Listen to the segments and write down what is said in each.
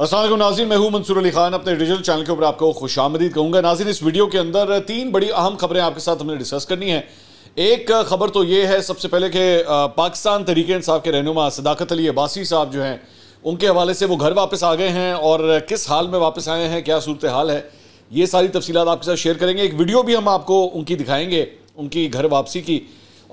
असल नाजीन मैं हूँ मंसूर अली खान अपने डिजिटल चैनल के ऊपर आपको खुश आमदीद कहूँगा नाजिन इस वीडियो के अंदर तीन बड़ी अहम खबरें आपके साथ हमने डिस्कस करनी है एक खबर तो ये है सबसे पहले कि पाकिस्तान तरीके इंसाफ के रहनुमा सदाकत अली अबासी साहब जो हैं उनके हवाले से वो घर वापस आ गए हैं और किस हाल में वापस आए हैं क्या सूरत हाल है ये सारी तफसीत आपके साथ शेयर करेंगे एक वीडियो भी हम आपको उनकी दिखाएंगे उनकी घर वापसी की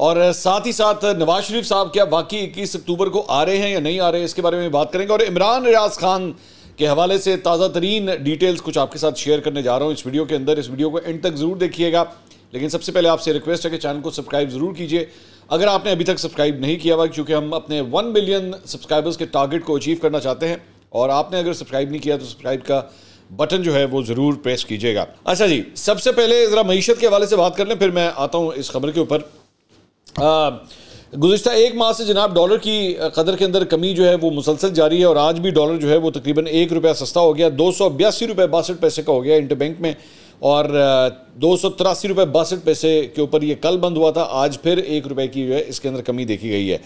और साथ ही साथ नवाज शरीफ साहब क्या वाकई इक्कीस अक्टूबर को आ रहे हैं या नहीं आ रहे हैं इसके बारे में बात करेंगे और इमरान रियाज खान के हवाले से ताज़ा तरीन डिटेल्स कुछ आपके साथ शेयर करने जा रहा हूँ इस वीडियो के अंदर इस वीडियो को एंड तक ज़रूर देखिएगा लेकिन सबसे पहले आपसे रिक्वेस्ट है कि चैनल को सब्सक्राइब ज़रूर कीजिए अगर आपने अभी तक सब्सक्राइब नहीं किया हुआ क्योंकि हम अपने वन मिलियन सब्सक्राइबर्स के टारगेट को अचीव करना चाहते हैं और आपने अगर सब्सक्राइब नहीं किया तो सब्सक्राइब का बटन जो है वो ज़रूर प्रेस कीजिएगा अच्छा जी सबसे पहले ज़रा मीशत के हवाले से बात कर लें फिर मैं आता हूँ इस खबर के ऊपर गुजशत एक माह से जनाब डॉलर की कदर के अंदर कमी जो है वो मुसलसल जारी है और आज भी डॉलर जो है वो तकरीबन एक रुपया सस्ता हो गया दो सौ बयासी रुपये बासठ पैसे का हो गया बैंक में और दो सौ तिरासी रुपये बासठ पैसे के ऊपर ये कल बंद हुआ था आज फिर एक रुपये की जो है इसके अंदर कमी देखी गई है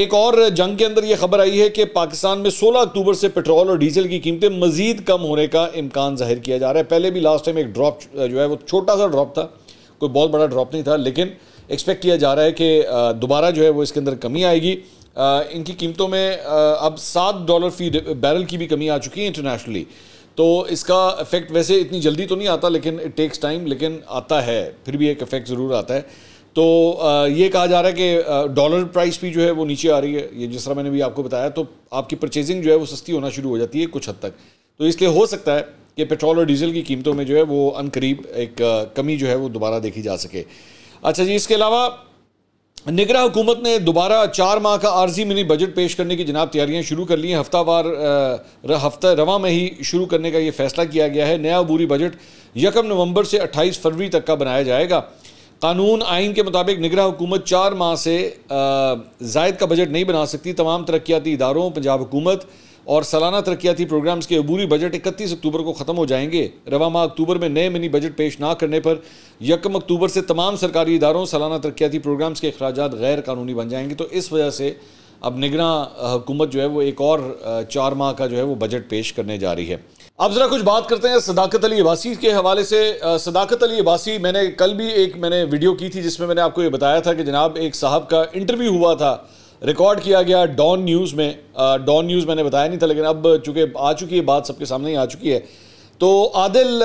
एक और जंग के अंदर यह खबर आई है कि पाकिस्तान में 16 अक्टूबर से पेट्रोल और डीजल की कीमतें मजीद कम होने का इम्कान जाहिर किया जा रहा है पहले भी लास्ट टाइम एक ड्रॉप जो है वो छोटा सा ड्रॉप था कोई बहुत बड़ा ड्रॉप नहीं था लेकिन एक्सपेक्ट किया जा रहा है कि दोबारा जो है वो इसके अंदर कमी आएगी इनकी कीमतों में अब सात डॉलर फी बैरल की भी कमी आ चुकी है इंटरनेशनली तो इसका इफेक्ट वैसे इतनी जल्दी तो नहीं आता लेकिन इट टेक्स टाइम लेकिन आता है फिर भी एक इफेक्ट ज़रूर आता है तो ये कहा जा रहा है कि डॉलर प्राइस भी जो है वो नीचे आ रही है ये जिस तरह मैंने भी आपको बताया तो आपकी परचेजिंग जो है वो सस्ती होना शुरू हो जाती है कुछ हद तक तो इसलिए हो सकता है कि पेट्रोल और डीजल की कीमतों में जो है वो अनकरीब एक कमी जो है वो दोबारा देखी जा सके अच्छा जी इसके अलावा निगरा हुकूमत ने दोबारा चार माह का आर्जी मिनी बजट पेश करने की जनाब तैयारियां शुरू कर ली हैं हफ्तावार हफ्ता रवा में ही शुरू करने का ये फैसला किया गया है नया अबूरी बजट यकम नवंबर से 28 फरवरी तक का बनाया जाएगा कानून आइन के मुताबिक निगरा हुकूमत चार माह से जायद का बजट नहीं बना सकती तमाम तरक्याती इदारों पंजाब हुकूमत और सालाना तरक्याती प्रोग्राम्स के अबूरी बजट इकतीस अक्टूबर को ख़त्म हो जाएंगे रवा माह अक्टूबर में नए मिनी बजट पेश ना करने पर यकम अक्टूबर से तमाम सरकारी इदारों सालाना तरक्याती प्रोग्राम्स के अखराज गैर कानूनी बन जाएंगे तो इस वजह से अब निगरान हुकूमत जो है वो एक और चार माह का जो है वो बजट पेश करने जा रही है अब ज़रा कुछ बात करते हैं सदाकत अली अबासी के हवाले से सदाकत अली अबासी मैंने कल भी एक मैंने वीडियो की थी जिसमें मैंने आपको ये बताया था कि जनाब एक साहब का इंटरव्यू हुआ था रिकॉर्ड किया गया डॉन न्यूज़ में डॉन न्यूज़ मैंने बताया नहीं था लेकिन अब चूँकि आ चुकी है बात सबके सामने ही आ चुकी है तो आदिल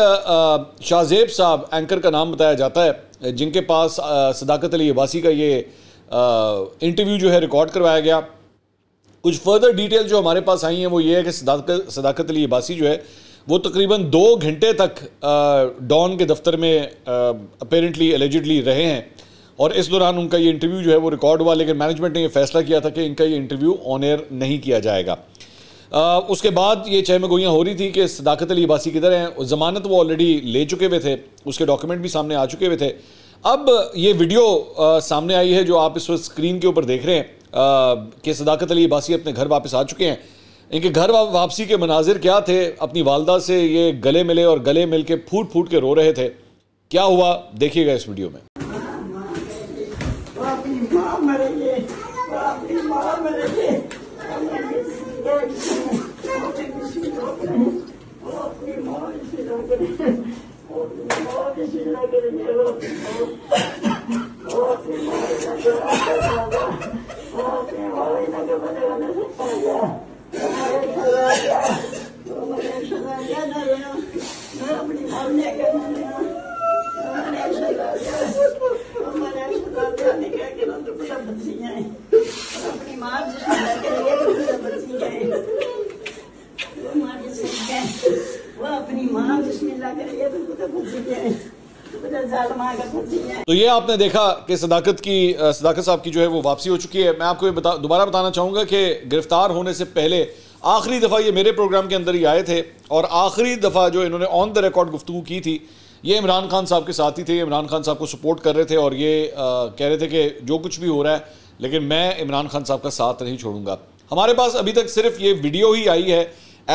शाहजेब साहब एंकर का नाम बताया जाता है जिनके पास सदाकत अली अबासी का ये इंटरव्यू जो है रिकॉर्ड करवाया गया कुछ फर्दर डिटेल जो हमारे पास आई हैं वो ये है कि सदाकत सदाकत अली अबासी जो है वो तकरीबन दो घंटे तक डॉन के दफ्तर में अपेरेंटली एलिजिडली रहे हैं और इस दौरान उनका ये इंटरव्यू जो है वो रिकॉर्ड हुआ लेकिन मैनेजमेंट ने ये फैसला किया था कि इनका ये इंटरव्यू ऑन एयर नहीं किया जाएगा आ, उसके बाद ये गोइयाँ हो रही थी कि सदाकत अली बासी किधर हैं ज़मानत वो ऑलरेडी ले चुके हुए थे उसके डॉक्यूमेंट भी सामने आ चुके हुए थे अब ये वीडियो आ, सामने आई है जो आप इस वक्त स्क्रीन के ऊपर देख रहे हैं कि सदाकत अली बासी अपने घर वापस आ चुके हैं इनके घर वापसी के मनाजिर क्या थे अपनी वालदा से ये गले मिले और गले मिल के फूट फूट के रो रहे थे क्या हुआ देखिएगा इस वीडियो में けで、もう、もう、死ぬだけで寝 आपने देखा कि सदाकत की सदाकत साहब की जो है वो वापसी हो चुकी है मैं आपको ये बता दोबारा बताना चाहूँगा कि गिरफ्तार होने से पहले आखिरी दफ़ा ये मेरे प्रोग्राम के अंदर ही आए थे और आखिरी दफ़ा जो इन्होंने ऑन द रिकॉर्ड गुफ्तु की थी ये इमरान खान साहब के साथ ही थे इमरान खान साहब को सपोर्ट कर रहे थे और ये आ, कह रहे थे कि जो कुछ भी हो रहा है लेकिन मैं इमरान खान साहब का साथ नहीं छोड़ूंगा हमारे पास अभी तक सिर्फ ये वीडियो ही आई है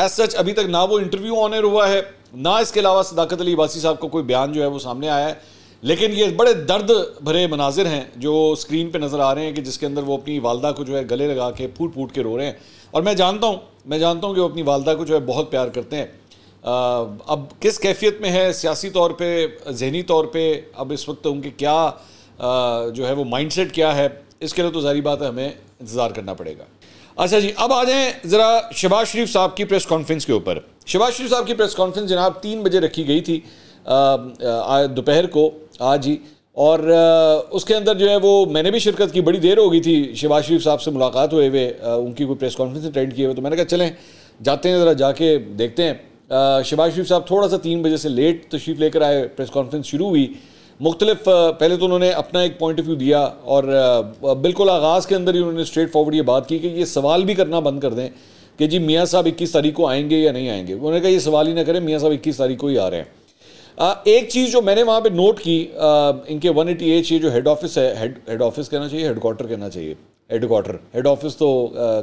एज सच अभी तक ना वो इंटरव्यू ऑनर हुआ है ना इसके अलावा सदाकत अली बासी साहब का को कोई बयान जो है वो सामने आया है लेकिन ये बड़े दर्द भरे मनाजिर हैं जो स्क्रीन पे नज़र आ रहे हैं कि जिसके अंदर वो अपनी वालदा को जो है गले लगा के फूट फूट के रो रहे हैं और मैं जानता हूँ मैं जानता हूँ कि वो अपनी वालदा को जो है बहुत प्यार करते हैं आ, अब किस कैफियत में है सियासी तौर पर जहनी तौर पर अब इस वक्त उनके क्या आ, जो है वो माइंड क्या है इसके लिए तो जारी बात है हमें इंतज़ार करना पड़ेगा अच्छा जी अब आ जाएं ज़रा शबाज शरीफ साहब की प्रेस कॉन्फ्रेंस के ऊपर शबाज शरीफ साहब की प्रेस कॉन्फ्रेंस जनाब तीन बजे रखी गई थी दोपहर को आज ही और उसके अंदर जो है वो मैंने भी शिरकत की बड़ी देर हो गई थी शिवाज शरीफ साहब से मुलाकात हुए हुए उनकी कोई प्रेस कॉन्फ्रेंस अटेंड किए हुए तो मैंने कहा चलें जाते हैं ज़रा जाके देखते हैं शिवाज शरीफ साहब थोड़ा सा तीन बजे से लेट तशरीफ़ लेकर आए प्रेस कॉन्फ्रेंस शुरू हुई मुख्तलिफ पहले तो उन्होंने अपना एक पॉइंट ऑफ व्यू दिया और बिल्कुल आगाज़ के अंदर ही उन्होंने स्ट्रेट फॉरवर्ड ये बात की कि ये सवाल भी करना बंद कर दें कि जी मियाँ साहब इक्कीस तारीख को आएंगे या नहीं आएंगे उन्होंने कहा ये सवाल ही ना करें मियाँ साहब इक्कीस तारीख को ही आ रहे हैं एक चीज़ जो मैंने वहाँ पे नोट की इनके 188 ये जो हेड ऑफिस है हेड हेड ऑफिस कहना चाहिए हेड क्वार्टर कहना चाहिए हेड क्वार्टर हेड ऑफिस तो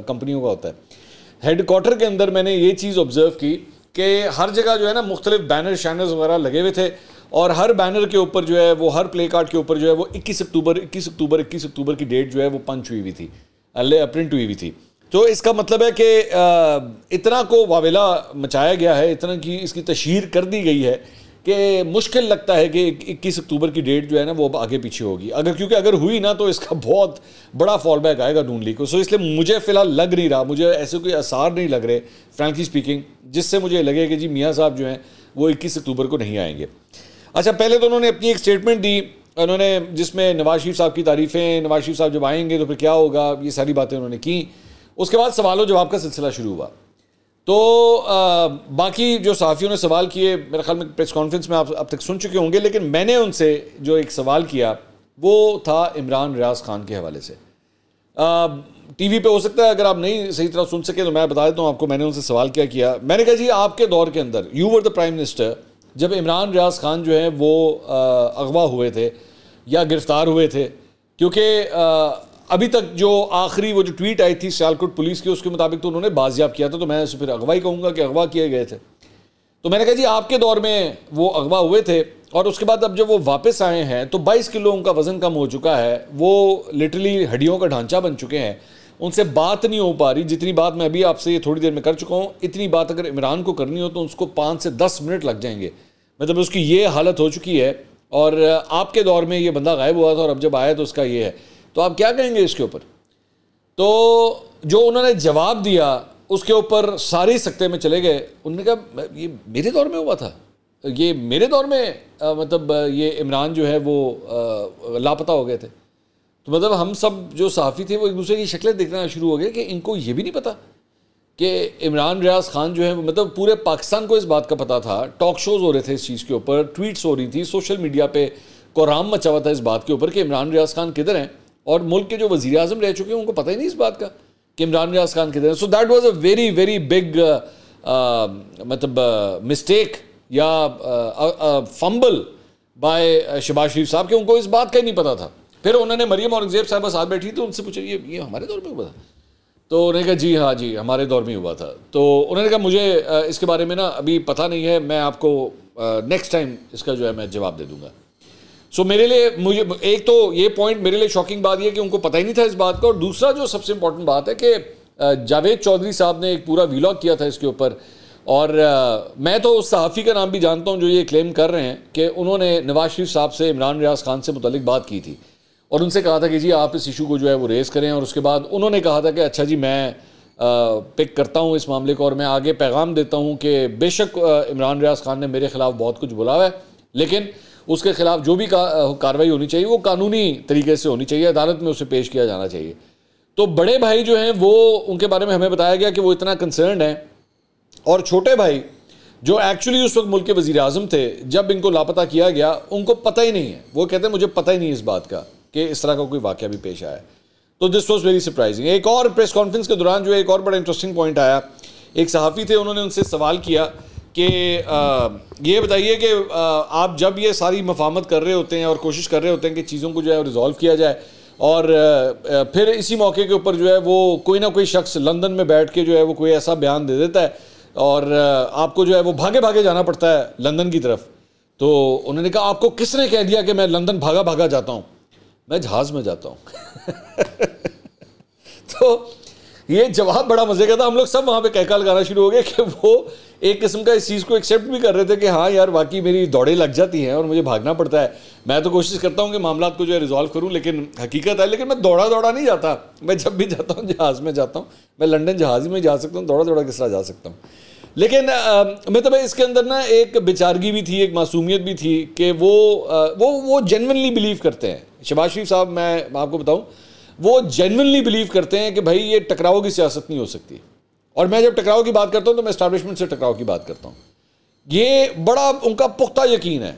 कंपनियों का होता है हेड क्वार्टर के अंदर मैंने ये चीज़ ऑब्जर्व की कि हर जगह जो है ना मुख्तलिफ बैनर शैनर्स वगैरह लगे हुए थे और हर बैनर के ऊपर जो है वो हर प्ले कार्ड के ऊपर जो है वो 21 अक्टूबर 21 अक्टूबर 21 अक्टूबर की डेट जो है वो पंच हुई हुई थी प्रिंट हुई हुई थी तो इसका मतलब है कि इतना को वावेला मचाया गया है इतना की इसकी तशहर कर दी गई है कि मुश्किल लगता है कि इक्कीस अक्टूबर की डेट जो है ना वो आगे पीछे होगी अगर क्योंकि अगर हुई ना तो इसका बहुत बड़ा फॉलबैक आएगा नून लीग को सो इसलिए मुझे फ़िलहाल लग नहीं रहा मुझे ऐसे कोई आसार नहीं लग रहे फ्रेंकली स्पीकिंग जिससे मुझे लगे कि जी मियाँ साहब जो हैं वो इक्कीस अक्टूबर को नहीं आएंगे अच्छा पहले तो उन्होंने अपनी एक स्टेटमेंट दी उन्होंने जिसमें नवाज शरीफ साहब की तारीफ़ें नवाज शरीफ साहब जब आएंगे तो फिर क्या होगा ये सारी बातें उन्होंने की उसके बाद सवालों जवाब का सिलसिला शुरू हुआ तो आ, बाकी जो सहाफ़ियों ने सवाल किए मेरे ख्याल में प्रेस कॉन्फ्रेंस में आप अब तक सुन चुके होंगे लेकिन मैंने उनसे जो एक सवाल किया वो था इमरान रियाज खान के हवाले से वी पर हो सकता है अगर आप नहीं सही तरह सुन सके तो मैं बता देता हूँ आपको मैंने उनसे सवाल क्या किया मैंने कहा जी आपके दौर के अंदर you were the prime minister जब इमरान रियाज खान जो है वो अगवा हुए थे या गिरफ़्तार हुए थे क्योंकि अभी तक जो आखिरी वो जो ट्वीट आई थी सियालकोट पुलिस की उसके मुताबिक तो उन्होंने बाजियाब किया था तो मैं फिर फिर अगवाई कहूँगा कि अगवा किए गए थे तो मैंने कहा जी आपके दौर में वो अगवा हुए थे और उसके बाद अब जब वो वापस आए हैं तो 22 किलो उनका वज़न कम हो चुका है वो लिटरली हड्डियों का ढांचा बन चुके हैं उनसे बात नहीं हो पा रही जितनी बात मैं अभी आपसे ये थोड़ी देर में कर चुका हूँ इतनी बात अगर इमरान को करनी हो तो उसको पाँच से दस मिनट लग जाएंगे मतलब उसकी ये हालत हो चुकी है और आपके दौर में ये बंदा गायब हुआ था और अब जब आया तो उसका ये है तो आप क्या कहेंगे इसके ऊपर तो जो उन्होंने जवाब दिया उसके ऊपर सारी सख्ते में चले गए उन्होंने कहा ये मेरे दौर में हुआ था ये मेरे दौर में आ, मतलब ये इमरान जो है वो आ, लापता हो गए थे तो मतलब हम सब जो सहाफ़ी थे वो एक दूसरे की शक्लें देखना शुरू हो गए कि इनको ये भी नहीं पता कि इमरान रियाज खान जो है मतलब पूरे पाकिस्तान को इस बात का पता था टॉक शोज़ हो रहे थे इस चीज़ के ऊपर ट्वीट्स हो रही थी सोशल मीडिया पर कोराम मचा हुआ था इस बात के ऊपर कि इमरान रियाज खान किधर हैं और मुल्क के जो वजी अजम रह चुके हैं उनको पता ही नहीं इस बात का कि इमरान रियाज खान के so that was a very very big मतलब मिस्टेक uh, या फंबल बाय शबाज शरीफ साहब के उनको इस बात का ही नहीं पता था फिर उन्होंने मरियम और जेब साहबा साथ बैठी तो उनसे पूछा ये ये हमारे दौर में हुआ था तो उन्होंने कहा जी हाँ जी हमारे दौर में हुआ था तो उन्होंने कहा मुझे uh, इसके बारे में ना अभी पता नहीं है मैं आपको नेक्स्ट uh, टाइम इसका जो है मैं जवाब दे दूँगा सो मेरे लिए मुझे एक तो ये पॉइंट मेरे लिए शॉकिंग बात यह कि उनको पता ही नहीं था इस बात का और दूसरा जो सबसे इंपॉर्टेंट बात है कि जावेद चौधरी साहब ने एक पूरा वीलॉग किया था इसके ऊपर और आ, मैं तो उस सहाफ़ी का नाम भी जानता हूँ जो ये क्लेम कर रहे हैं कि उन्होंने नवाज शरीफ साहब से इमरान रियाज खान से मुतलिक बात की थी और उनसे कहा था कि जी आप इस इशू को जो है वो रेज़ करें और उसके बाद उन्होंने कहा था कि अच्छा जी मैं पिक करता हूँ इस मामले को और मैं आगे पैगाम देता हूँ कि बेशक इमरान रियाज खान ने मेरे ख़िलाफ़ बहुत कुछ बुलावा है लेकिन उसके खिलाफ जो भी कार्रवाई होनी चाहिए वो कानूनी तरीके से होनी चाहिए अदालत में उसे पेश किया जाना चाहिए तो बड़े भाई जो हैं वो उनके बारे में हमें बताया गया कि वो इतना कंसर्न है और छोटे भाई जो एक्चुअली उस वक्त मुल्क के वज़ी अजम थे जब इनको लापता किया गया उनको पता ही नहीं है वो कहते हैं मुझे पता ही नहीं इस बात का कि इस तरह का कोई वाक्य भी पेश आया तो दिस वॉज वेरी सरप्राइजिंग एक और प्रेस कॉन्फ्रेंस के दौरान जो एक और बड़ा इंटरेस्टिंग पॉइंट आया एक सहाफ़ी थे उन्होंने उनसे सवाल किया कि ये बताइए कि आप जब ये सारी मफामत कर रहे होते हैं और कोशिश कर रहे होते हैं कि चीज़ों को जो है रिजॉल्व किया जाए और फिर इसी मौके के ऊपर जो है वो कोई ना कोई शख्स लंदन में बैठ के जो है वो कोई ऐसा बयान दे देता है और आपको जो है वो भागे भागे जाना पड़ता है लंदन की तरफ तो उन्होंने कहा आपको किसने कह दिया कि मैं लंदन भागा भागा जाता हूँ मैं जहाज़ में जाता हूँ तो ये जवाब बड़ा मजे का था हम लोग सब वहाँ पे कहका लगाना शुरू हो गए कि वो एक किस्म का इस चीज़ को एक्सेप्ट भी कर रहे थे कि हाँ यार वाकई मेरी दौड़ें लग जाती हैं और मुझे भागना पड़ता है मैं तो कोशिश करता हूँ कि मामला को जो है रिजॉल्व करूँ लेकिन हकीकत है लेकिन मैं दौड़ा दौड़ा नहीं जाता मैं जब भी जाता हूँ जहाज़ में जाता हूँ मैं लंडन जहाज़ में जा सकता हूँ दौड़ा दौड़ा किस तरह जा सकता हूँ लेकिन मैं तो भाई इसके अंदर ना एक बेचारगी भी थी एक मासूमियत भी थी कि वो वो वो जेनवनली बिलीव करते हैं शबाज शरीफ साहब मैं आपको बताऊँ वो जेनविनली बिलीव करते हैं कि भाई ये टकराव की सियासत नहीं हो सकती और मैं जब टकराव की बात करता हूँ तो मैं इस्टाब्लिशमेंट से टकराव की बात करता हूँ ये बड़ा उनका पुख्ता यकीन है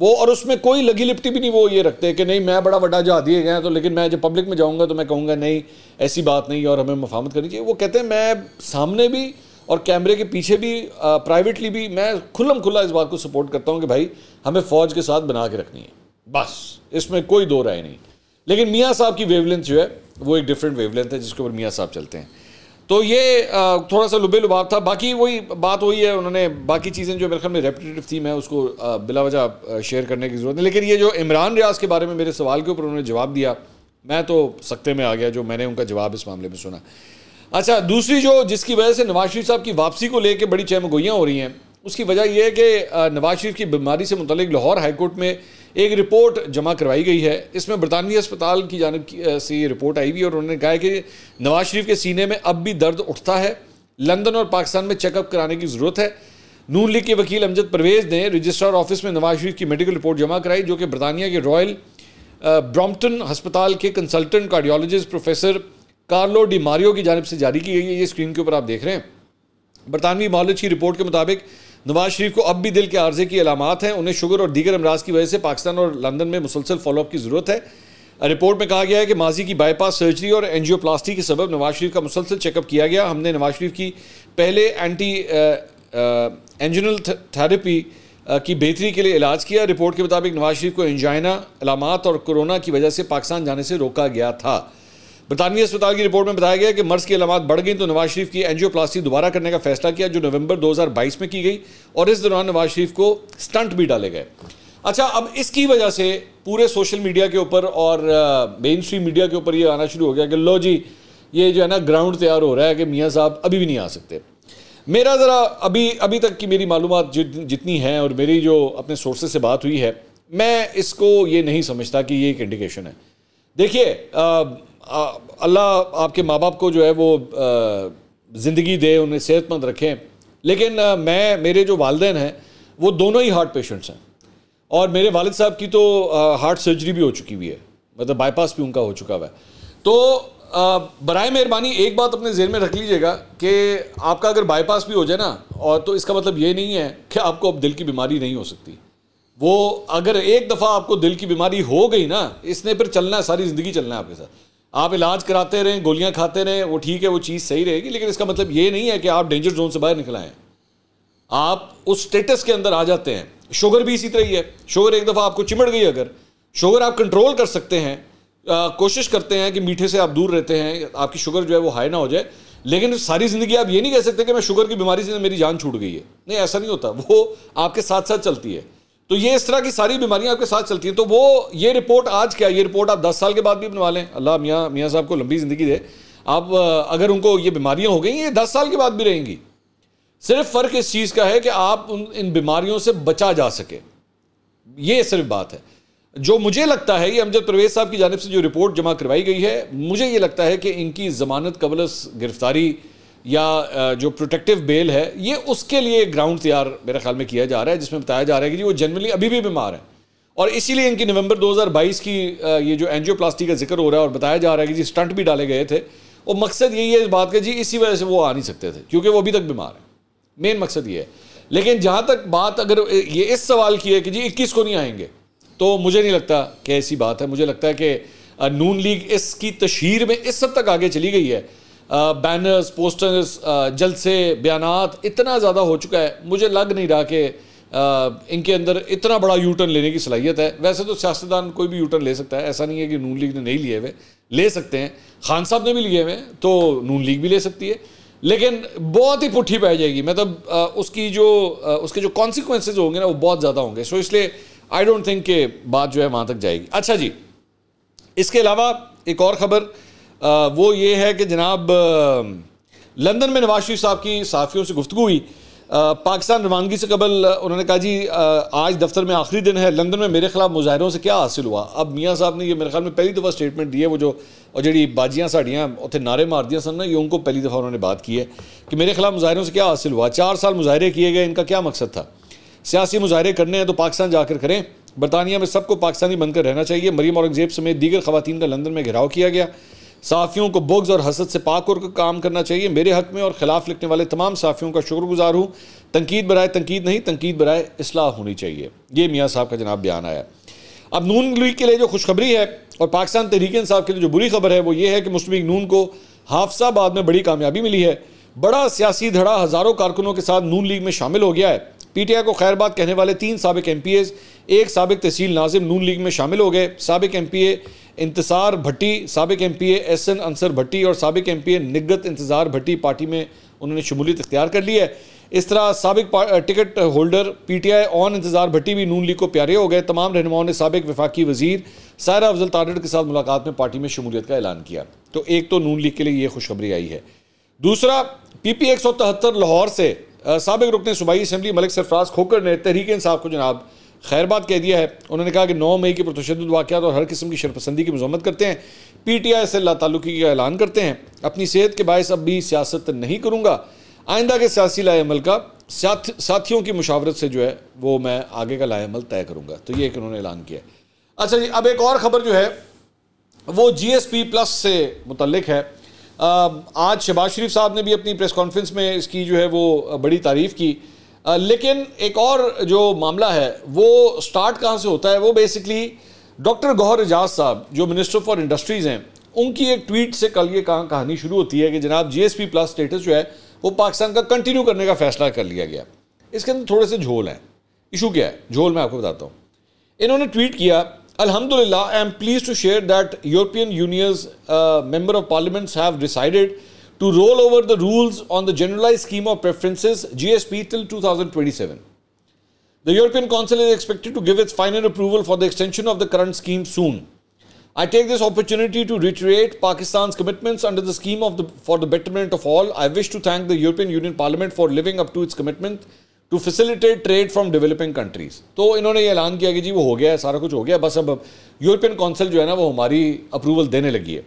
वो और उसमें कोई लगी लिपटी भी नहीं वो ये रखते कि नहीं मैं बड़ा बड़ा जहा दिए गए हैं तो लेकिन मैं जब पब्लिक में जाऊँगा तो मैं कहूँगा नहीं ऐसी बात नहीं और हमें मफामत करनी चाहिए वो कहते हैं मैं सामने भी और कैमरे के पीछे भी प्राइवेटली भी मैं खुलम खुला इस बात को सपोर्ट करता हूँ कि भाई हमें फ़ौज के साथ बना के रखनी है बस इसमें कोई दो राय नहीं लेकिन मियाँ साहब की वेवलेंथ जो है वो एक डिफरेंट वेवलेंथ है जिसके ऊपर मियाँ साहब चलते हैं तो ये थोड़ा सा लुबे लुभाव था बाकी वही बात हुई है उन्होंने बाकी चीज़ें जो मेरे ख्याल में रेपटेटिव थीम है उसको बिलावजह शेयर करने की ज़रूरत है लेकिन ये जो इमरान रियाज के बारे में मेरे सवाल के ऊपर उन्होंने जवाब दिया मैं तो सकते में आ गया जो मैंने उनका जवाब इस मामले में सुना अच्छा दूसरी जो जिसकी वजह से नवाज शरीफ साहब की वापसी को लेकर बड़ी चहमगोइयाँ हो रही हैं उसकी वजह यह है कि नवाज शरीफ की बीमारी से मुतलिक लाहौर हाईकोर्ट में एक रिपोर्ट जमा करवाई गई है इसमें बरतानवी अस्पताल की जानब से ये रिपोर्ट आई हुई और उन्होंने कहा है कि नवाज शरीफ के सीने में अब भी दर्द उठता है लंदन और पाकिस्तान में चेकअप कराने की ज़रूरत है नून लीग के वकील अमजद परवेज़ ने रजिस्ट्रार ऑफिस में नवाज शरीफ की मेडिकल रिपोर्ट जमा कराई जो कि बरतानिया के रॉयल ब्रॉम्पटन हस्पताल के consultant cardiologist professor Carlo Di Mario की जानब से जारी की गई है ये स्क्रीन के ऊपर आप देख रहे हैं बरतानवी मॉलेज की रिपोर्ट के मुताबिक नवाज शरीफ को अब भी दिल के आर्जे की अलामत हैं उन्हें शुगर और दीगर अमराज की वजह से पाकिस्तान और लंदन में मुसलसल फॉलोअप की ज़रूरत है रिपोर्ट में कहा गया है कि माजी की बाईपास सर्जरी और एनजियोप्लास्टी प्लास्टी के सबब नवाज शरीफ का मुसलसल चेकअप किया गया हमने नवाज शरीफ की पहले एंटी एंजनल थेरेपी की बेहतरी के लिए इलाज किया रिपोर्ट के मुताबिक नवाज शरीफ को एंजाइना अलामत और कोरोना की वजह से पाकिस्तान जाने से रोका गया था बरतानवी अस्पताल की रिपोर्ट में बताया गया कि मर्ज की अलामत बढ़ गई तो नवाज शरीफ की एनजियोप्लास्टी दोबारा करने का फैसला किया जो नवंबर 2022 में की गई और इस दौरान नवाज शरीफ को स्टंट भी डाले गए अच्छा अब इसकी वजह से पूरे सोशल मीडिया के ऊपर और मेन स्ट्रीम मीडिया के ऊपर ये आना शुरू हो गया कि लो जी ये जो है ना ग्राउंड तैयार हो रहा है कि मियाँ साहब अभी भी नहीं आ सकते मेरा ज़रा अभी अभी तक की मेरी मालूम जितनी हैं और मेरी जो अपने सोर्सेज से बात हुई है मैं इसको ये नहीं समझता कि ये एक इंडिकेशन है देखिए अल्लाह आपके माँ बाप को जो है वो ज़िंदगी दे उन्हें सेहतमंद रखें लेकिन मैं मेरे जो वालदेन हैं वो दोनों ही हार्ट पेशेंट्स हैं और मेरे वालद साहब की तो हार्ट सर्जरी भी हो चुकी हुई है मतलब बाईपास भी उनका हो चुका हुआ है तो बर मेहरबानी एक बात अपने जेहन में रख लीजिएगा कि आपका अगर बाईपास भी हो जाए ना और तो इसका मतलब ये नहीं है कि आपको अब दिल की बीमारी नहीं हो सकती वो अगर एक दफ़ा आपको दिल की बीमारी हो गई ना इसने फिर चलना है सारी ज़िंदगी चलना है आपके साथ आप इलाज कराते रहें गोलियां खाते रहें वो ठीक है वो चीज़ सही रहेगी लेकिन इसका मतलब ये नहीं है कि आप डेंजर जोन से बाहर निकल आएँ आप उस स्टेटस के अंदर आ जाते हैं शुगर भी इसी तरह ही है शुगर एक दफ़ा आपको चिमट गई अगर शुगर आप कंट्रोल कर सकते हैं आ, कोशिश करते हैं कि मीठे से आप दूर रहते हैं आपकी शुगर जो है वो हाई ना हो जाए लेकिन सारी ज़िंदगी आप ये नहीं कह सकते कि मैं शुगर की बीमारी से मेरी जान छूट गई है नहीं ऐसा नहीं होता वो आपके साथ साथ चलती है तो ये इस तरह की सारी बीमारियां आपके साथ चलती हैं तो वो ये रिपोर्ट आज क्या ये रिपोर्ट आप दस साल के बाद भी बनवा लें अल्लाह मियाँ मियाँ साहब को लंबी ज़िंदगी दे आप अगर उनको ये बीमारियां हो गई ये दस साल के बाद भी रहेंगी सिर्फ फ़र्क इस चीज़ का है कि आप उन इन बीमारियों से बचा जा सके ये सिर्फ बात है जो मुझे लगता है ये अमजद परवेज साहब की जानब से जो रिपोर्ट जमा करवाई गई है मुझे ये लगता है कि इनकी ज़मानत कबल गिरफ़्तारी या जो प्रोटेक्टिव बेल है ये उसके लिए ग्राउंड तैयार मेरे ख्याल में किया जा रहा है जिसमें बताया जा रहा है कि वो जनरली अभी भी बीमार है और इसीलिए इनकी नवंबर 2022 की ये जो प्लास्टी का जिक्र हो रहा है और बताया जा रहा है कि जी स्टंट भी डाले गए थे और मकसद यही है इस बात का जी इसी वजह से वो आ नहीं सकते थे क्योंकि वो अभी तक बीमार हैं मेन मकसद ये है लेकिन जहाँ तक बात अगर ये इस सवाल की है कि जी इक्कीस को नहीं आएंगे तो मुझे नहीं लगता कि ऐसी बात है मुझे लगता है कि नून लीग इसकी तशहर में इस हद तक आगे चली गई है बैनर्स पोस्टर्स जल से बयान इतना ज़्यादा हो चुका है मुझे लग नहीं रहा कि इनके अंदर इतना बड़ा यूटर्न लेने की सलाहियत है वैसे तो सियासतदान कोई भी यूटर्न ले सकता है ऐसा नहीं है कि नून लीग ने नहीं लिए हुए ले सकते हैं खान साहब ने भी लिए हुए तो नून लीग भी ले सकती है लेकिन बहुत ही पुट्ठी पै जाएगी मतलब उसकी जो उसके जो कॉन्सिक्वेंसेज होंगे ना वो बहुत ज़्यादा होंगे सो इसलिए आई डोंट थिंक के बात जो है वहाँ तक जाएगी अच्छा जी इसके अलावा एक और ख़बर वो ये है कि जनाब लंदन में नवाज शरीफ साहब की सहाफ़ियों से गुफ्तु हुई पाकिस्तान रवानगी से कबल उन्होंने कहा जी आज दफ्तर में आखिरी दिन है लंदन में मेरे खिलाफ मुजाहरों से क्या हासिल हुआ अब मियाँ साहब ने ये मेरे ख्याल में पहली दफ़ा स्टेटमेंट दी है वो जो और जी बाजियाँ साड़ियाँ उ नारे मार दिया सन ना ये उनको पहली दफ़ा उन्होंने बात की है कि मेरे खिलाफ मुजाहरों से क्या हासिल हुआ चार साल मुजाहरे किए गए इनका क्या मकसद था सियासी मुजाहरे करने हैं तो पाकिस्तान जाकर करें बरतानिया में सबको पाकिस्तानी बनकर रहना चाहिए मरीम औरंगजेब समेत दीगर खवतान का लंदन में घिराव किया गया साफ़ियों को बुग्ज़ और हसद से पाक और काम करना चाहिए मेरे हक़ में और ख़िलाफ़ लिखने वाले तमाम साफ़ियों का शुक्रगुजार हूँ तनकीद बरए तनकीद नहीं तनकीद बरए असलाह होनी चाहिए ये मियाँ साहब का जनाब बयान आया अब नून लीग के लिए जो खुशखबरी है और पाकिस्तान तहरीक इंसाफ के लिए जो बुरी खबर है वो ये है कि मुस्लिम नून को हाफसाबाद में बड़ी कामयाबी मिली है बड़ा सियासी धड़ा हज़ारों कारकुनों के साथ नून लीग में शामिल हो गया है पी टी आई को खैरबाद कहने वाले तीन सबक एम पी एस एक सबक तहसील नाजिम नून लीग में शामिल हो गए सबक M P A Intezar Bhatti सबक M P S N Ansar Bhatti और सबक एम पी ए निगत इंतजार भट्टी पार्टी में उन्होंने शमूलियत इख्तियार कर ली है इस तरह सबक ticket holder P T I ऑन इंतजार भट्टी भी नून लीग को प्यारे हो गए तमाम रहनुमाओं ने सबक वफाकी वजीर सायरा अफजल तारड़ के साथ मुलाकात में पार्टी में शमूलियत का ऐलान किया तो एक तो नून लीग के लिए ये खुशखबरी आई है दूसरा पी पी एक सौ तिहत्तर लाहौर से सबक रुकन सूबाई असम्बली मलिक सरफराज खोकर ने तहरीक इंसाफ को जनाब खैर बात कह दिया है उन्होंने कहा कि नौ मई के पुरतशद वाक़ात और हर किस्म की शरपसंदी की मजम्मत करते हैं पी टी आई से ला ताल्लुकी का ऐलान करते हैं अपनी सेहत के बायस अब भी सियासत नहीं करूँगा आइंदा के सियासी लाल का साथ साथियों की मुशावरत से जो है वो मैं आगे का लाल तय करूँगा तो ये एक उन्होंने ऐलान किया अच्छा जी अब एक और ख़बर जो है वो जी एस पी प्लस से मुतलक है आज शहबाज शरीफ साहब ने भी अपनी प्रेस कॉन्फ्रेंस में इसकी जो है वो बड़ी तारीफ़ की लेकिन एक और जो मामला है वो स्टार्ट कहाँ से होता है वो बेसिकली डॉक्टर गौहर एजाज साहब जो मिनिस्टर फॉर इंडस्ट्रीज़ हैं उनकी एक ट्वीट से कल ये कहाँ कहानी शुरू होती है कि जनाब जीएसपी प्लस स्टेटस जो है वो पाकिस्तान का कंटिन्यू करने का फैसला कर लिया गया इसके अंदर थोड़े से झोल हैं इशू क्या है झोल मैं आपको बताता हूँ इन्होंने ट्वीट किया अलहमदिल्ला I am please to share that European unions member of parliaments have decided to roll over the rules on the generalized scheme of preferences GSP till 2027. The European Council is expected to give its final approval for the extension of the current scheme soon. I take this opportunity to reiterate Pakistan's commitments under the scheme of the, for the betterment of all. I wish to thank the European Union Parliament for living up to its commitment to facilitate trade from developing countries. So, इन्होंने ये ऐलान किया कि जी वो हो गया है सारा कुछ हो गया बस अब European Council जो है ना वो हमारी अप्रूवल देने लगी है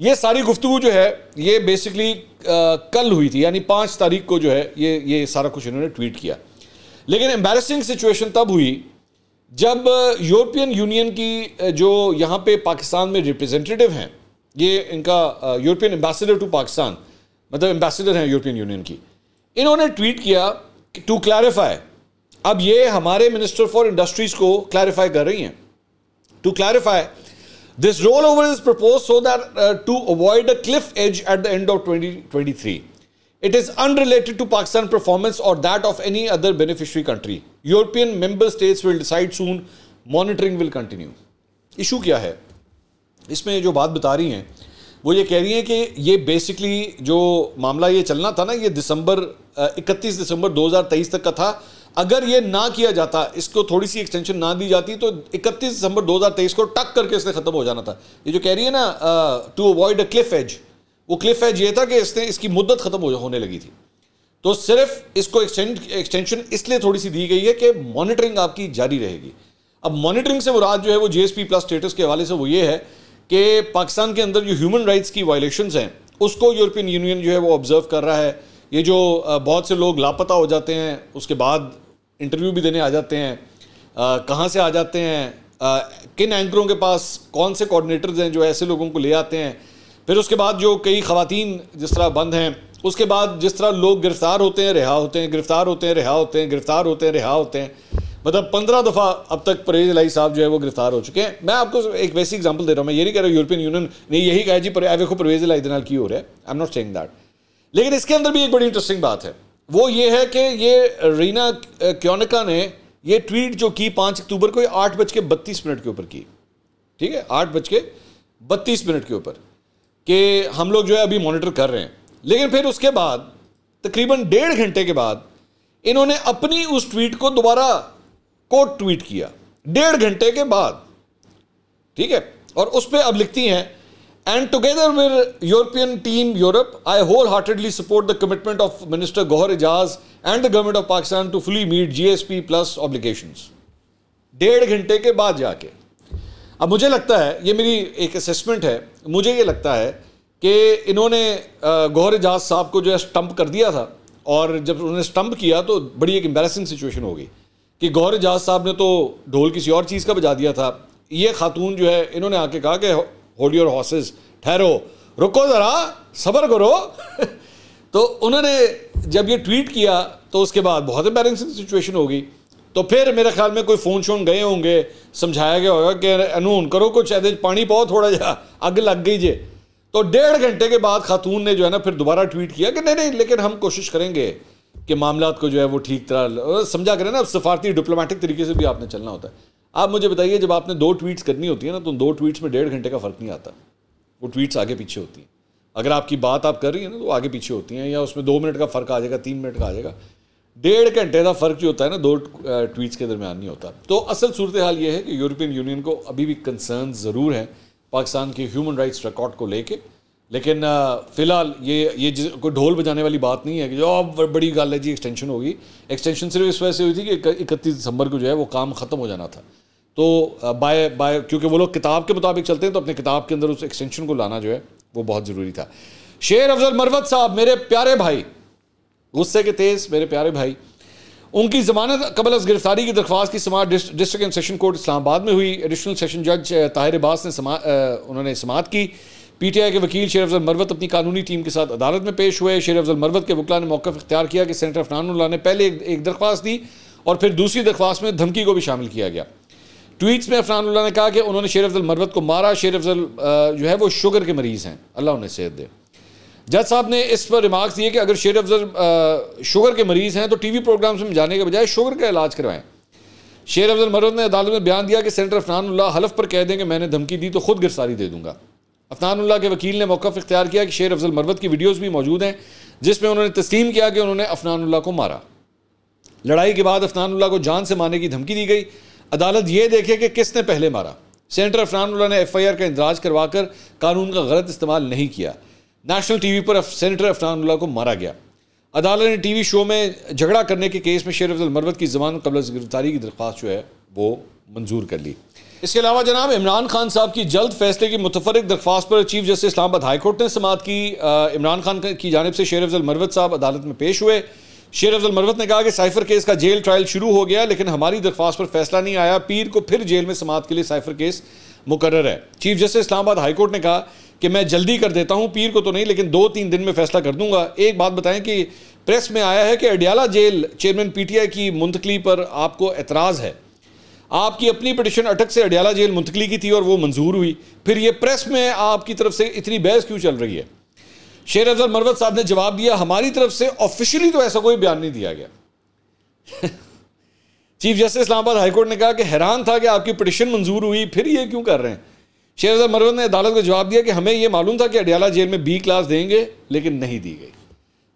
ये सारी गुफ्तु जो है ये बेसिकली कल हुई थी यानी पाँच तारीख को जो है ये ये सारा कुछ इन्होंने ट्वीट किया लेकिन एम्बेसिंग सिचुएशन तब हुई जब यूरोपियन यूनियन की जो यहाँ पे पाकिस्तान में रिप्रेजेंटेटिव हैं ये इनका यूरोपियन एम्बेसडर टू पाकिस्तान मतलब एम्बेसडर हैं यूरोपियन यूनियन की इन्होंने ट्वीट किया टू क्लैरिफाई अब ये हमारे मिनिस्टर फॉर इंडस्ट्रीज़ को क्लैरिफाई कर रही हैं to clarify This rollover is proposed so that uh, to avoid a cliff edge at the end of 2023. It is unrelated to Pakistan performance or that of any other beneficiary country. European member states will decide soon. Monitoring will continue. Issue क्या है इसमें जो बात बता रही हैं वो ये कह रही हैं कि ये बेसिकली जो मामला ये चलना था ना ये दिसंबर इकतीस दिसंबर 2023 तक का था अगर ये ना किया जाता इसको थोड़ी सी एक्सटेंशन ना दी जाती तो 31 दिसंबर 2023 को टक करके इसने ख़त्म हो जाना था ये जो कह रही है ना to avoid a cliff edge वो क्लिफ एज ये था कि इसने इसकी मुद्दत ख़त्म हो, होने लगी थी तो सिर्फ इसको एक्सटेंशन इसलिए थोड़ी सी दी गई है कि मॉनिटरिंग आपकी जारी रहेगी अब मॉनिटरिंग से मुराद जो है वो जीएसपी प्लस स्टेटस के हवाले से वो ये है कि पाकिस्तान के अंदर जो ह्यूमन राइट्स की वायलेशंस हैं उसको यूरोपियन यूनियन जो है वो ऑब्जर्व कर रहा है ये जो बहुत से लोग लापता हो जाते हैं उसके बाद इंटरव्यू भी देने आ जाते हैं कहाँ से आ जाते हैं आ, किन एंकरों के पास कौन से कोऑर्डिनेटर्स हैं जो ऐसे लोगों को ले आते हैं फिर उसके बाद जो कई खातन जिस तरह बंद हैं उसके बाद जिस तरह लोग गिरफ़्तार होते हैं रिहा होते हैं गिरफ़्तार होते हैं रिहा होते हैं गिरफ़्तार होते हैं रिहा होते हैं मतलब पंद्रह दफ़ा अब तक परहेज लाई साहब जो है वो गिरफ्तार हो चुके हैं मैं आपको एक वैसी एग्जाम्पल दे रहा हूँ मैं ये नहीं कह रहा यूरोपियन यूनियन ने यही कहा जी पर देखो परवेज लाई की हो रहा है I am not saying that लेकिन इसके अंदर भी एक बड़ी इंटरेस्टिंग बात है वो ये है कि ये रीना क्योनिका ने ये ट्वीट जो की पाँच अक्टूबर को ये आठ बज के बत्तीस मिनट के ऊपर की ठीक है आठ बज के बत्तीस मिनट के ऊपर कि हम लोग जो है अभी मॉनिटर कर रहे हैं लेकिन फिर उसके बाद तकरीबन डेढ़ घंटे के बाद इन्होंने अपनी उस ट्वीट को दोबारा कोट ट्वीट किया डेढ़ घंटे के बाद ठीक है और उस पर अब लिखती हैं And together with European team Europe, I wholeheartedly support the commitment of Minister Gohar Ijaz and the government of Pakistan to fully meet GSP plus obligations. डेढ़ घंटे के बाद जाके अब मुझे लगता है ये मेरी एक असेसमेंट है मुझे ये लगता है कि इन्होंने गौर एजाज साहब को जो है स्टम्प कर दिया था और जब उन्होंने स्टम्प किया तो बड़ी एक एम्बेसिंग सिचुएशन हो गई कि गौर एजाज साहब ने तो ढोल किसी और चीज़ का बजा दिया था ये खातून जो है इन्होंने आके कहा कि होल्ड योर हॉसेस ठहरो रुको ज़रा सबर करो तो उन्होंने जब ये ट्वीट किया तो उसके बाद बहुत एम्बेरेंसिंग सिचुएशन होगी तो फिर मेरे ख्याल में कोई फ़ोन शोन गए होंगे समझाया गया होगा कि अनून करो कुछ ऐसे पानी पाओ थोड़ा जा अग लग गई जे तो डेढ़ घंटे के बाद खातून ने जो है ना फिर दोबारा ट्वीट किया कि नहीं नहीं लेकिन हम कोशिश करेंगे कि मामला को जो है वो ठीक तरह समझा करें ना सफारती डिप्लोमेटिक तरीके से भी आपने चलना होता है आप मुझे बताइए जब आपने दो ट्वीट्स करनी होती है ना तो दो ट्वीट्स में डेढ़ घंटे का फ़र्क नहीं आता वो ट्वीट्स आगे पीछे होती हैं अगर आपकी बात आप कर रही हैं ना तो आगे पीछे होती हैं या उसमें दो मिनट का फ़र्क आ जाएगा तीन मिनट का आ जाएगा डेढ़ घंटे का फ़र्क जो होता है ना दो ट्वीट्स के दरमियान नहीं होता तो असल सूरत हाल ये है कि यूरोपियन यूनियन को अभी भी कंसर्न ज़रूर हैं पाकिस्तान के ह्यूमन राइट्स रिकॉर्ड को लेके लेकिन फ़िलहाल ये ये कोई ढोल बजाने वाली बात नहीं है कि जो अब बड़ी गाल है जी एक्सटेंशन होगी एक्सटेंशन सिर्फ इस वजह से हुई थी कि इकतीस दिसंबर को जो है वो काम ख़त्म हो जाना था तो बाय uh, बाय क्योंकि वो लोग किताब के मुताबिक चलते हैं तो अपने किताब के अंदर उस एक्सटेंशन को लाना जो है वो बहुत ज़रूरी था शेर अफजल मरवत साहब मेरे प्यारे भाई गुस्से के तेज़ मेरे प्यारे भाई उनकी जमानत कबल अज गिरफ्तारी की दरख्वास्त की समात district and session court Islamabad में हुई एडिशनल सेशन जज ताहिर अब्बास ने समा uh, उन्होंने समात की पीटीआई के वकील शेर अफजल मरवत अपनी कानूनी टीम के साथ अदालत में पेश हुए शेर अफजल मरवत के वकला ने मौक़ इख्तियार किया कि सेंटर अफनान ने पहले एक दरख्वास्त दी और फिर दूसरी दरख्वास्त में धमकी को भी शामिल किया गया ट्वीट्स में अफरान ने कहा कि उन्होंने शेर अफजल मरवत को मारा शेर अफजल जो है वो शुगर के मरीज़ हैं अल्लाह उन्हें सेहत दे जज साहब ने इस पर रिमार्क्स दिए कि अगर शेर अफजल शुगर के मरीज़ हैं तो टी वी प्रोग्राम्स में जाने के बजाय शुगर का इलाज करवाएं शेर अफजल मरवत ने अदालत में बयान दिया कि अफनान अफनानुल्ला हलफ पर कह दें कि मैंने धमकी दी तो खुद गिरफ्तारी दे दूंगा अफनानुल्ला के वकील ने मौका इख्तियार किया कि शेर अफजल मरवत की वीडियोज़ भी मौजूद हैं जिसमें उन्होंने तस्लीम किया कि उन्होंने अफनानुल्ला को मारा लड़ाई के बाद अफनानुल्ला को जान से मारने की धमकी दी गई अदालत ये देखे कि किसने पहले मारा सेंटर अफरानुल्ला ने एफ आई आर का इंदराज करवाकर कानून का गलत इस्तेमाल नहीं किया नेशनल टी वी पर सेंटर अफरानुल्ला को मारा गया अदालत ने टी वी शो में झगड़ा करने के केस में शेर अफजल मरवत की जबान कबल गिरफ्तारी की दरख्वास्त जो है वो मंजूर कर ली इसके अलावा जनाब इमरान खान साहब की जल्द फैसले की मुतफरक दरख्वास्त पर चीफ जस्टिस इस्लामाबाद हाईकोर्ट ने समात की इमरान खान की जानब से शेर अफजल मरवत साहब अदालत में पेश हुए शेर अफजल मरवत ने कहा कि साइफर केस का जेल ट्रायल शुरू हो गया लेकिन हमारी दरख्वास्त पर फैसला नहीं आया पीर को फिर जेल में समात के लिए साइफर केस मुकर है चीफ जस्टिस इस्लामाबाद हाईकोर्ट ने कहा कि मैं जल्दी कर देता हूँ पीर को तो नहीं लेकिन दो तीन दिन में फैसला कर दूंगा एक बात बताएं कि प्रेस में आया है कि अडियाला जेल चेयरमैन पीटीआई की मुंतकली पर आपको एतराज़ है आपकी अपनी पटिशन अटक से अडियाला जेल मुंतकली की थी और वो मंजूर हुई फिर ये प्रेस में आपकी तरफ से इतनी बहस क्यों चल रही है शेर अफजल मरवत साहब ने जवाब दिया हमारी तरफ से ऑफिशियली तो ऐसा कोई बयान नहीं दिया गया चीफ जस्टिस इस्लामाबाद हाईकोर्ट ने कहा कि हैरान था कि आपकी पटिशन मंजूर हुई फिर ये क्यों कर रहे हैं शेर अफजल मरवत ने अदालत को जवाब दिया कि हमें यह मालूम था कि अडियाला जेल में बी क्लास देंगे लेकिन नहीं दी गई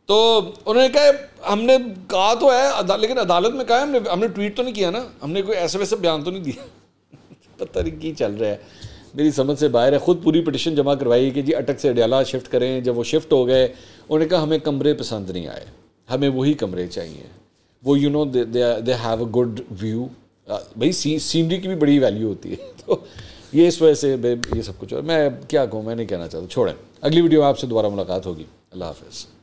तो उन्होंने कहा हमने कहा तो है अदा, लेकिन अदालत में कहा हमने हमने ट्वीट तो नहीं किया ना हमने कोई ऐसे वैसे बयान तो नहीं दिया पता नहीं की चल रहा है मेरी समझ से बाहर है ख़ुद पूरी पटिशन जमा करवाई कि जी अटक से अडयाला शिफ्ट करें जब वो शिफ्ट हो गए उन्होंने कहा हमें कमरे पसंद नहीं आए हमें वही कमरे चाहिए वो you know they have a good view भाई सी सीनरी की भी बड़ी वैल्यू होती है तो ये इस वजह से ये सब कुछ मैं क्या कहूँ मैं नहीं कहना चाहता छोड़ें अगली वीडियो में आपसे दोबारा मुलाकात होगी अल्लाह हाफिज़